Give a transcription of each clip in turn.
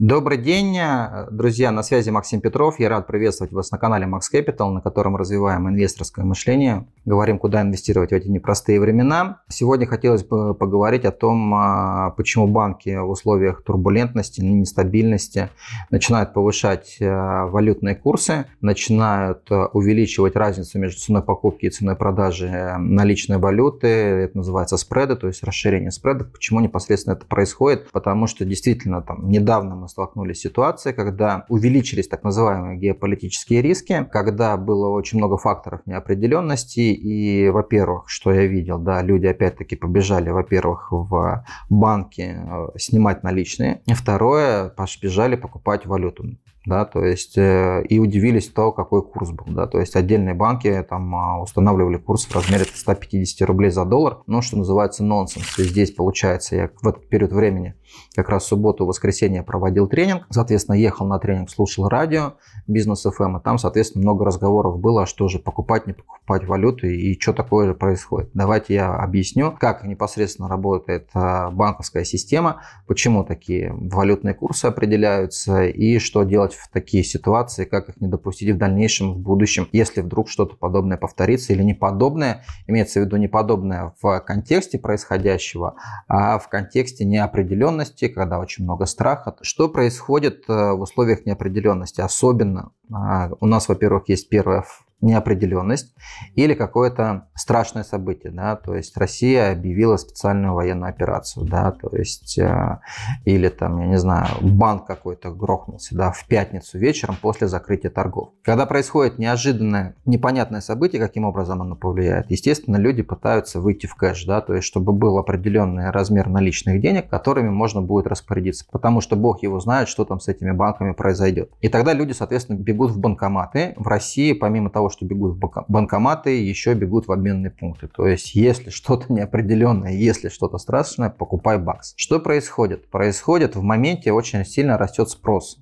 Добрый день, э, друзья, на связи Максим Петров. Я рад приветствовать вас на канале Max Capital, на котором развиваем инвесторское мышление, говорим, куда инвестировать в эти непростые времена. Сегодня хотелось бы поговорить о том, э, почему банки в условиях турбулентности, нестабильности начинают повышать э, валютные курсы, начинают увеличивать разницу между ценой покупки и ценой продажи наличной валюты. Это называется спреды, то есть расширение спредов. Почему непосредственно это происходит? Потому что действительно там недавно мы столкнулись с ситуацией, когда увеличились так называемые геополитические риски, когда было очень много факторов неопределенности. И, во-первых, что я видел, да, люди опять-таки побежали, во-первых, в банки э, снимать наличные. Второе, побежали покупать валюту да, то есть э, и удивились то, какой курс был, да, то есть отдельные банки э, там а, устанавливали курс в размере 150 рублей за доллар, ну, что называется нонсенс, и здесь получается я в этот период времени как раз в субботу, воскресенье проводил тренинг, соответственно, ехал на тренинг, слушал радио, бизнес FM, эм». и там, соответственно, много разговоров было, а что же покупать, не покупать валюту и что такое же происходит. Давайте я объясню, как непосредственно работает э, банковская система, почему такие валютные курсы определяются и что делать реагировать в такие ситуации, как их не допустить в дальнейшем, в будущем, если вдруг что-то подобное повторится или неподобное, имеется в виду неподобное в контексте происходящего, а в контексте неопределенности, когда очень много страха. Что происходит э, в условиях неопределенности? Особенно а, у нас, во-первых, есть первая неопределенность или какое-то страшное событие, да, то есть Россия объявила специальную военную операцию, да, то есть э, или там, я не знаю, банк какой-то грохнулся, да, в пятницу вечером после закрытия торгов. Когда происходит неожиданное, непонятное событие, каким образом оно повлияет, естественно, люди пытаются выйти в кэш, да, то есть чтобы был определенный размер наличных денег, которыми можно будет распорядиться, потому что бог его знает, что там с этими банками произойдет. И тогда люди, соответственно, бегут в банкоматы. В России, помимо того, того, что бегут в банкоматы, еще бегут в обменные пункты. То есть, если что-то неопределенное, если что-то страшное, покупай бакс. Что происходит? Происходит в моменте очень сильно растет спрос.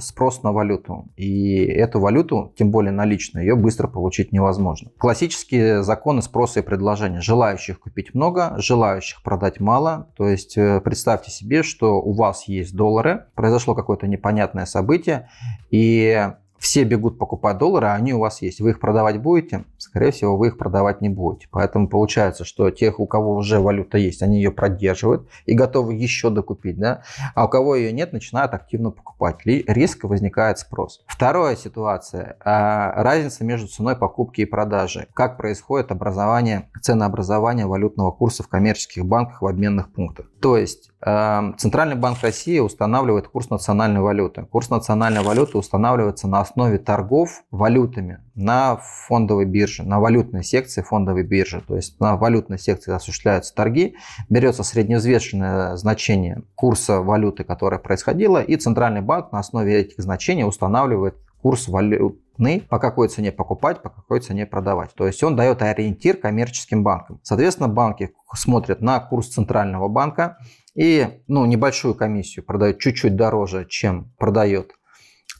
Спрос на валюту. И эту валюту, тем более наличную, ее быстро получить невозможно. Классические законы спроса и предложения. Желающих купить много, желающих продать мало. То есть, э, представьте себе, что у вас есть доллары, произошло какое-то непонятное событие, и все бегут покупать доллары, а они у вас есть. Вы их продавать будете, скорее всего, вы их продавать не будете. Поэтому получается, что тех, у кого уже валюта есть, они ее продерживают и готовы еще докупить, да, а у кого ее нет, начинают активно покупать. Риск возникает спрос. Вторая ситуация. А, разница между ценой покупки и продажи. Как происходит образование, ценообразование валютного курса в коммерческих банках в обменных пунктах. То есть а, Центральный банк России устанавливает курс национальной валюты. Курс национальной валюты устанавливается на основе торгов валютами на фондовой бирже, на валютной секции фондовой биржи. То есть на валютной секции осуществляются торги, берется средневзвешенное значение курса валюты, которое происходило, и Центральный банк на основе этих значений устанавливает курс валют, по какой цене покупать, по какой цене продавать. То есть он дает ориентир коммерческим банкам. Соответственно, банки смотрят на курс центрального банка и ну, небольшую комиссию продают чуть-чуть дороже, чем продает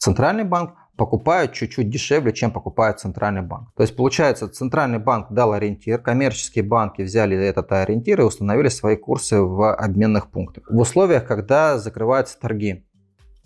центральный банк, покупают чуть-чуть дешевле, чем покупает центральный банк. То есть получается, центральный банк дал ориентир, коммерческие банки взяли этот ориентир и установили свои курсы в обменных пунктах. В условиях, когда закрываются торги,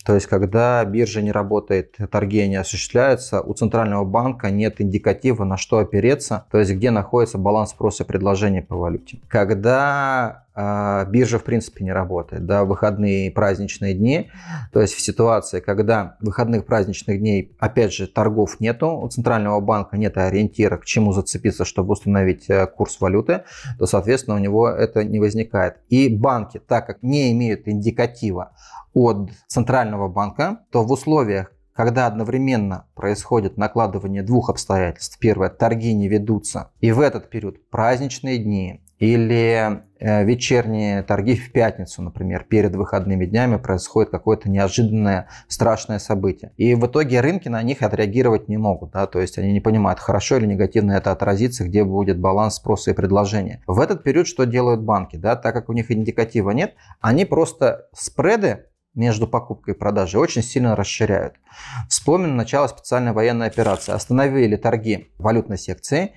то есть, когда биржа не работает, торги не осуществляются, у центрального банка нет индикатива, на что опереться, то есть, где находится баланс спроса и предложения по валюте. Когда а, биржа в принципе не работает, да, выходные и праздничные дни, то есть в ситуации, когда выходных праздничных дней, опять же, торгов нету, у Центрального банка нет ориентира, к чему зацепиться, чтобы установить э, курс валюты, то, соответственно, у него это не возникает. И банки, так как не имеют индикатива от Центрального банка, то в условиях, когда одновременно происходит накладывание двух обстоятельств. Первое, торги не ведутся. И в этот период праздничные дни, или э, вечерние торги в пятницу, например, перед выходными днями происходит какое-то неожиданное страшное событие. И в итоге рынки на них отреагировать не могут, да, то есть они не понимают, хорошо или негативно это отразится, где будет баланс спроса и предложения. В этот период что делают банки, да, так как у них индикатива нет, они просто спреды между покупкой и продажей очень сильно расширяют. Вспомним начало специальной военной операции. Остановили торги валютной секции,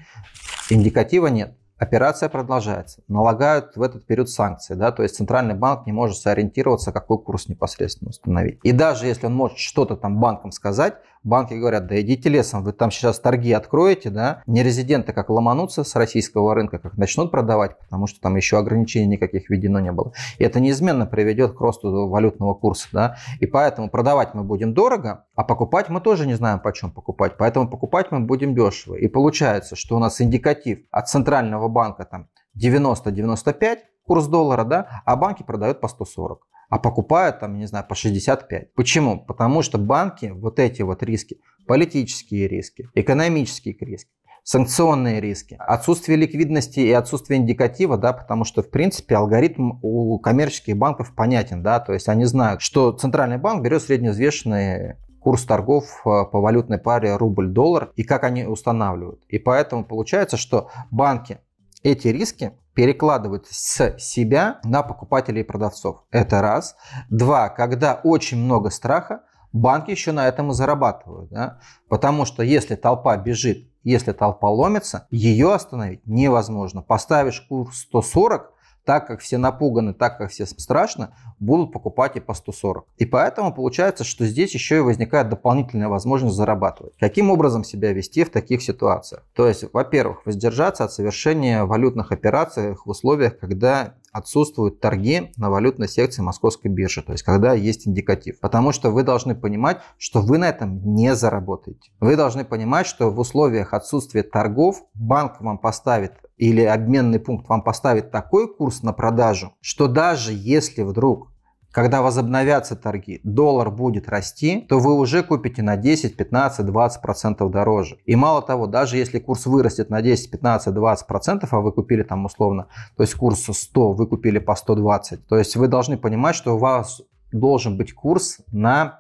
индикатива нет Операция продолжается. Налагают в этот период санкции. Да? То есть центральный банк не может сориентироваться, какой курс непосредственно установить. И даже если он может что-то там банкам сказать, банки говорят, да идите лесом, вы там сейчас торги откроете, да, нерезиденты как ломанутся с российского рынка, как начнут продавать, потому что там еще ограничений никаких введено не было. И это неизменно приведет к росту валютного курса, да, и поэтому продавать мы будем дорого, а покупать мы тоже не знаем, почем покупать, поэтому покупать мы будем дешево. И получается, что у нас индикатив от центрального центрального банка там 90-95 курс доллара, да, а банки продают по 140 а покупают там, не знаю, по 65. Почему? Потому что банки вот эти вот риски, политические риски, экономические риски, санкционные риски, отсутствие ликвидности и отсутствие индикатива, да, потому что, в принципе, алгоритм у коммерческих банков понятен, да, то есть они знают, что центральный банк берет средневзвешенные курс торгов э, по валютной паре рубль-доллар и как они устанавливают. И поэтому получается, что банки эти риски перекладывают с себя на покупателей и продавцов. Это раз. Два, когда очень много страха, банки еще на этом и зарабатывают. Да? Потому что если толпа бежит, если толпа ломится, ее остановить невозможно. Поставишь курс 140, так как все напуганы, так как все страшно, будут покупать и по 140. И поэтому получается, что здесь еще и возникает дополнительная возможность зарабатывать. Каким образом себя вести в таких ситуациях? То есть, во-первых, воздержаться от совершения валютных операций в условиях, когда отсутствуют торги на валютной секции московской биржи, то есть когда есть индикатив. Потому что вы должны понимать, что вы на этом не заработаете. Вы должны понимать, что в условиях отсутствия торгов банк вам поставит или обменный пункт вам поставит такой курс на продажу, что даже если вдруг когда возобновятся торги, доллар будет расти, то вы уже купите на 10, 15, 20 процентов дороже. И мало того, даже если курс вырастет на 10, 15, 20 процентов, а вы купили там условно, то есть курс 100, вы купили по 120, то есть вы должны понимать, что у вас должен быть курс на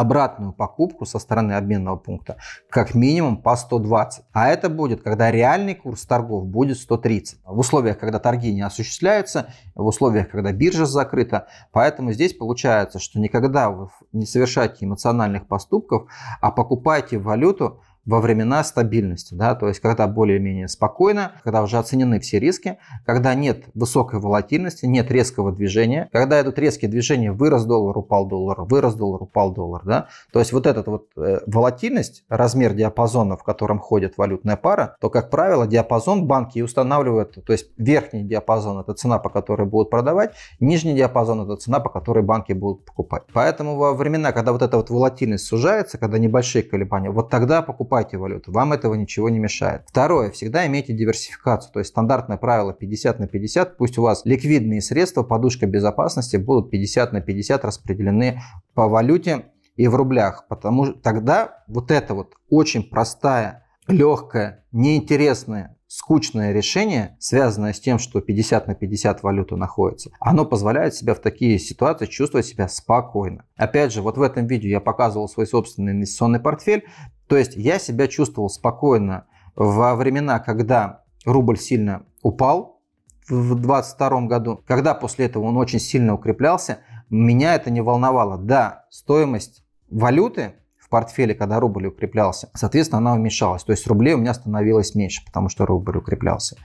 обратную покупку со стороны обменного пункта как минимум по 120. А это будет, когда реальный курс торгов будет 130. В условиях, когда торги не осуществляются, в условиях, когда биржа закрыта. Поэтому здесь получается, что никогда вы не совершайте эмоциональных поступков, а покупайте валюту во времена стабильности, да, то есть когда более-менее спокойно, когда уже оценены все риски, когда нет высокой волатильности, нет резкого движения, когда идут резкие движения, вырос доллар, упал доллар, вырос доллар, упал доллар, да, то есть вот этот вот э, волатильность, размер диапазона, в котором ходит валютная пара, то, как правило, диапазон банки устанавливают, то есть верхний диапазон – это цена, по которой будут продавать, нижний диапазон – это цена, по которой банки будут покупать. Поэтому во времена, когда вот эта вот волатильность сужается, когда небольшие колебания, вот тогда покупать покупайте валюту, вам этого ничего не мешает. Второе, всегда имейте диверсификацию, то есть стандартное правило 50 на 50, пусть у вас ликвидные средства, подушка безопасности будут 50 на 50 распределены по валюте и в рублях, потому что тогда вот это вот очень простая, легкая, неинтересная скучное решение, связанное с тем, что 50 на 50 валюта находится, оно позволяет себя в такие ситуации чувствовать себя спокойно. Опять же, вот в этом видео я показывал свой собственный инвестиционный портфель. То есть я себя чувствовал спокойно во времена, когда рубль сильно упал в 2022 году, когда после этого он очень сильно укреплялся, меня это не волновало. Да, стоимость валюты в портфеле, когда рубль укреплялся, соответственно, она уменьшалась. То есть рублей у меня становилось меньше, потому что рубль укреплялся.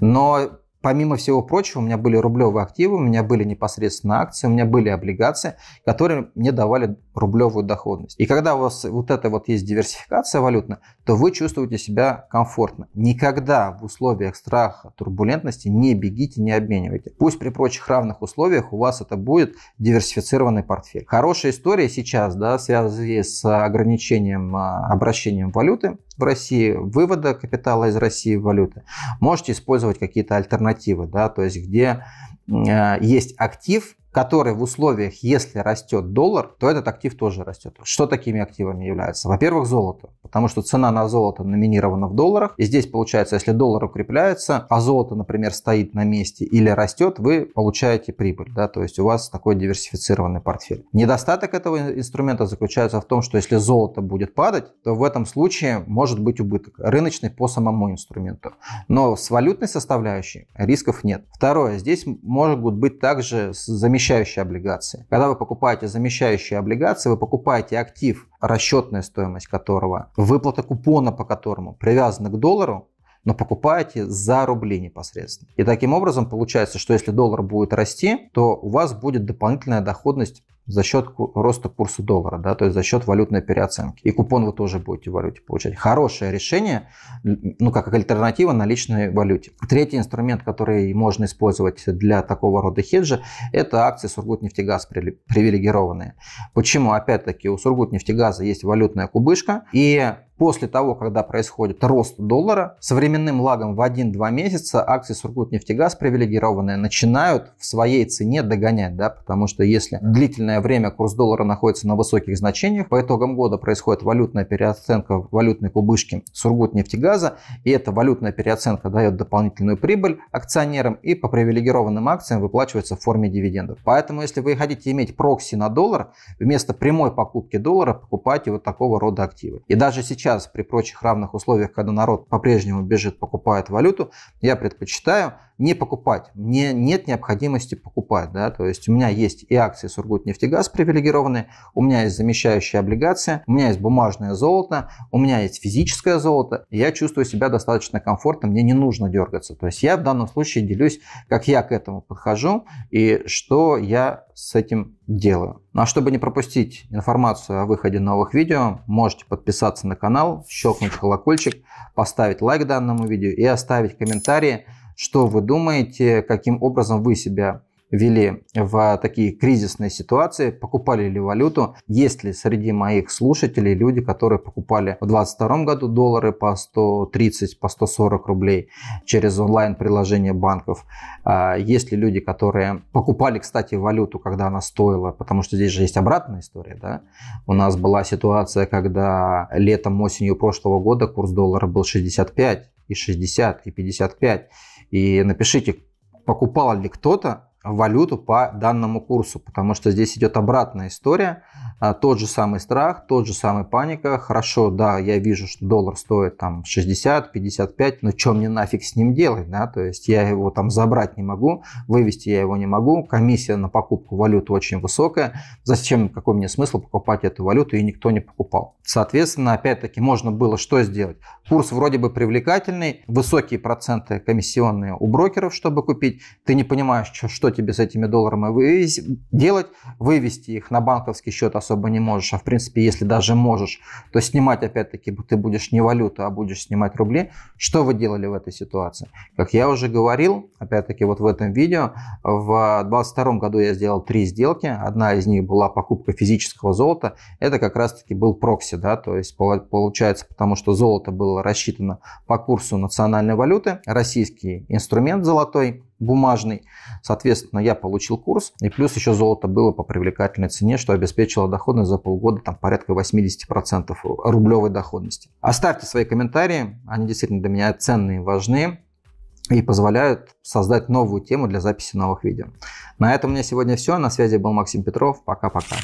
Но помимо всего прочего, у меня были рублевые активы, у меня были непосредственно акции, у меня были облигации, которые мне давали рублевую доходность. И когда у вас вот это вот есть диверсификация валютная, то вы чувствуете себя комфортно. Никогда в условиях страха, турбулентности не бегите, не обменивайте. Пусть при прочих равных условиях у вас это будет диверсифицированный портфель. Хорошая история сейчас, да, в с ограничением а, обращением валюты в России, вывода капитала из России в валюты. Можете использовать какие-то альтернативы, да, то есть где а, есть актив, который в условиях, если растет доллар, то этот актив тоже растет. Что такими активами являются? Во-первых, золото, потому что цена на золото номинирована в долларах. И здесь получается, если доллар укрепляется, а золото, например, стоит на месте или растет, вы получаете прибыль. Да? То есть у вас такой диверсифицированный портфель. Недостаток этого инструмента заключается в том, что если золото будет падать, то в этом случае может быть убыток рыночный по самому инструменту. Но с валютной составляющей рисков нет. Второе, здесь могут быть также замещения замещающие облигации. Когда вы покупаете замещающие облигации, вы покупаете актив, расчетная стоимость которого, выплата купона по которому привязана к доллару, но покупаете за рубли непосредственно. И таким образом получается, что если доллар будет расти, то у вас будет дополнительная доходность за счет роста курса доллара, да, то есть за счет валютной переоценки. И купон вы тоже будете в валюте получать. Хорошее решение, ну, как альтернатива наличной валюте. Третий инструмент, который можно использовать для такого рода хеджа, это акции Сургутнефтегаз привилегированные. Почему? Опять-таки, у Сургутнефтегаза есть валютная кубышка, и после того, когда происходит рост доллара, с временным лагом в 1-2 месяца акции Сургутнефтегаз привилегированные начинают в своей цене догонять, да, потому что если длительное данное время курс доллара находится на высоких значениях. По итогам года происходит валютная переоценка валютной кубышки Сургутнефтегаза. И эта валютная переоценка дает дополнительную прибыль акционерам и по привилегированным акциям выплачивается в форме дивидендов. Поэтому, если вы хотите иметь прокси на доллар, вместо прямой покупки доллара покупайте вот такого рода активы. И даже сейчас при прочих равных условиях, когда народ по-прежнему бежит, покупает валюту, я предпочитаю не покупать. Мне нет необходимости покупать. Да? То есть у меня есть и акции Сургутнефтегаз привилегированные, у меня есть замещающие облигации, у меня есть бумажное золото, у меня есть физическое золото. Я чувствую себя достаточно комфортно, мне не нужно дергаться. То есть я в данном случае делюсь, как я к этому подхожу и что я с этим делаю. Ну а чтобы не пропустить информацию о выходе новых видео, можете подписаться на канал, щелкнуть колокольчик, поставить лайк данному видео и оставить комментарии, что вы думаете, каким образом вы себя вели в такие кризисные ситуации, покупали ли валюту, есть ли среди моих слушателей люди, которые покупали в 2022 году доллары по 130, по 140 рублей через онлайн-приложение банков, а, есть ли люди, которые покупали, кстати, валюту, когда она стоила, потому что здесь же есть обратная история, да? У нас была ситуация, когда летом, осенью прошлого года курс доллара был 65 и 60 и 55, и напишите, покупал ли кто-то валюту по данному курсу, потому что здесь идет обратная история, а, тот же самый страх, тот же самый паника, хорошо, да, я вижу, что доллар стоит там 60, 55, но что мне нафиг с ним делать, да, то есть я его там забрать не могу, вывести я его не могу, комиссия на покупку валюты очень высокая, зачем, какой мне смысл покупать эту валюту, и никто не покупал. Соответственно, опять-таки, можно было что сделать? Курс вроде бы привлекательный, высокие проценты комиссионные у брокеров, чтобы купить, ты не понимаешь, что тебе с этими долларами вывести, делать, вывести их на банковский счет особо не можешь, а в принципе, если даже можешь, то снимать опять-таки ты будешь не валюту, а будешь снимать рубли. Что вы делали в этой ситуации? Как я уже говорил, опять-таки вот в этом видео, в 2022 году я сделал три сделки, одна из них была покупка физического золота, это как раз-таки был прокси, да, то есть получается, потому что золото было рассчитано по курсу национальной валюты, российский инструмент золотой, бумажный. Соответственно, я получил курс, и плюс еще золото было по привлекательной цене, что обеспечило доходность за полгода там, порядка 80% рублевой доходности. Оставьте свои комментарии, они действительно для меня ценные и важны и позволяют создать новую тему для записи новых видео. На этом у меня сегодня все. На связи был Максим Петров. Пока-пока.